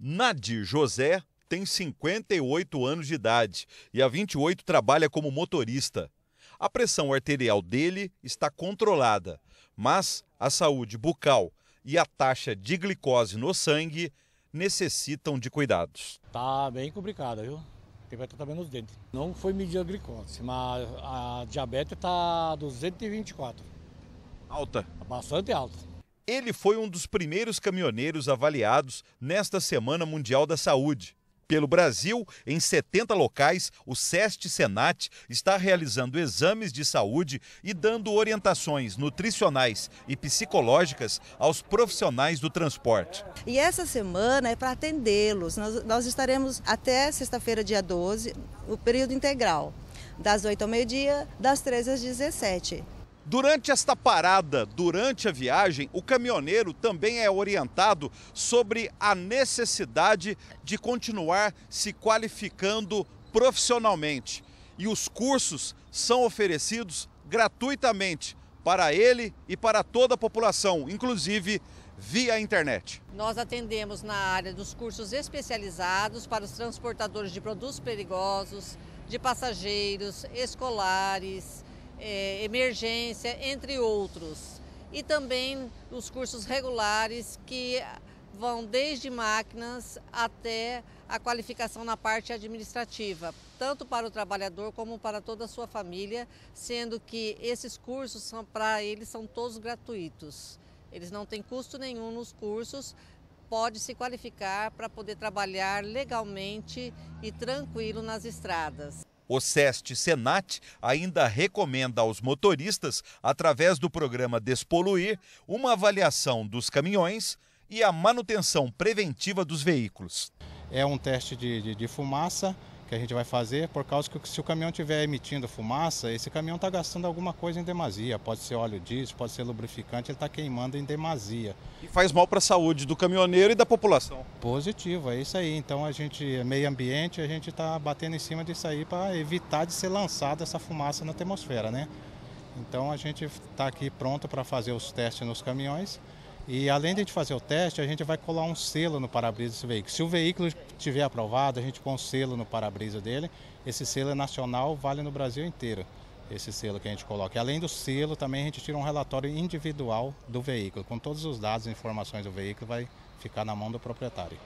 Nadi José tem 58 anos de idade e há 28 trabalha como motorista. A pressão arterial dele está controlada, mas a saúde bucal e a taxa de glicose no sangue necessitam de cuidados. Tá bem complicado, viu? Tem que tratar também nos dentes. Não foi medida a glicose, mas a diabetes está 224. Alta? Bastante alta. Ele foi um dos primeiros caminhoneiros avaliados nesta Semana Mundial da Saúde. Pelo Brasil, em 70 locais, o SEST Senat está realizando exames de saúde e dando orientações nutricionais e psicológicas aos profissionais do transporte. E essa semana é para atendê-los. Nós, nós, estaremos até sexta-feira, dia 12, o período integral, das 8 ao meio-dia, das 13 às 17. Durante esta parada, durante a viagem, o caminhoneiro também é orientado sobre a necessidade de continuar se qualificando profissionalmente. E os cursos são oferecidos gratuitamente para ele e para toda a população, inclusive via internet. Nós atendemos na área dos cursos especializados para os transportadores de produtos perigosos, de passageiros, escolares, é, emergência, entre outros. E também os cursos regulares que vão desde máquinas até a qualificação na parte administrativa, tanto para o trabalhador como para toda a sua família, sendo que esses cursos são para eles são todos gratuitos. Eles não têm custo nenhum nos cursos, pode se qualificar para poder trabalhar legalmente e tranquilo nas estradas. O SEST Senat ainda recomenda aos motoristas, através do programa Despoluir, uma avaliação dos caminhões e a manutenção preventiva dos veículos. É um teste de, de, de fumaça que a gente vai fazer, por causa que se o caminhão estiver emitindo fumaça, esse caminhão está gastando alguma coisa em demasia. Pode ser óleo diesel, pode ser lubrificante, ele está queimando em demasia. E faz mal para a saúde do caminhoneiro e da população. Positivo, é isso aí. Então a gente, meio ambiente, a gente está batendo em cima disso aí para evitar de ser lançada essa fumaça na atmosfera, né? Então a gente está aqui pronto para fazer os testes nos caminhões e além de a gente fazer o teste, a gente vai colar um selo no para-brisa desse veículo. Se o veículo tiver aprovado, a gente põe um selo no para-brisa dele. Esse selo é nacional, vale no Brasil inteiro esse selo que a gente coloca. Além do selo, também a gente tira um relatório individual do veículo, com todos os dados e informações do veículo, vai ficar na mão do proprietário.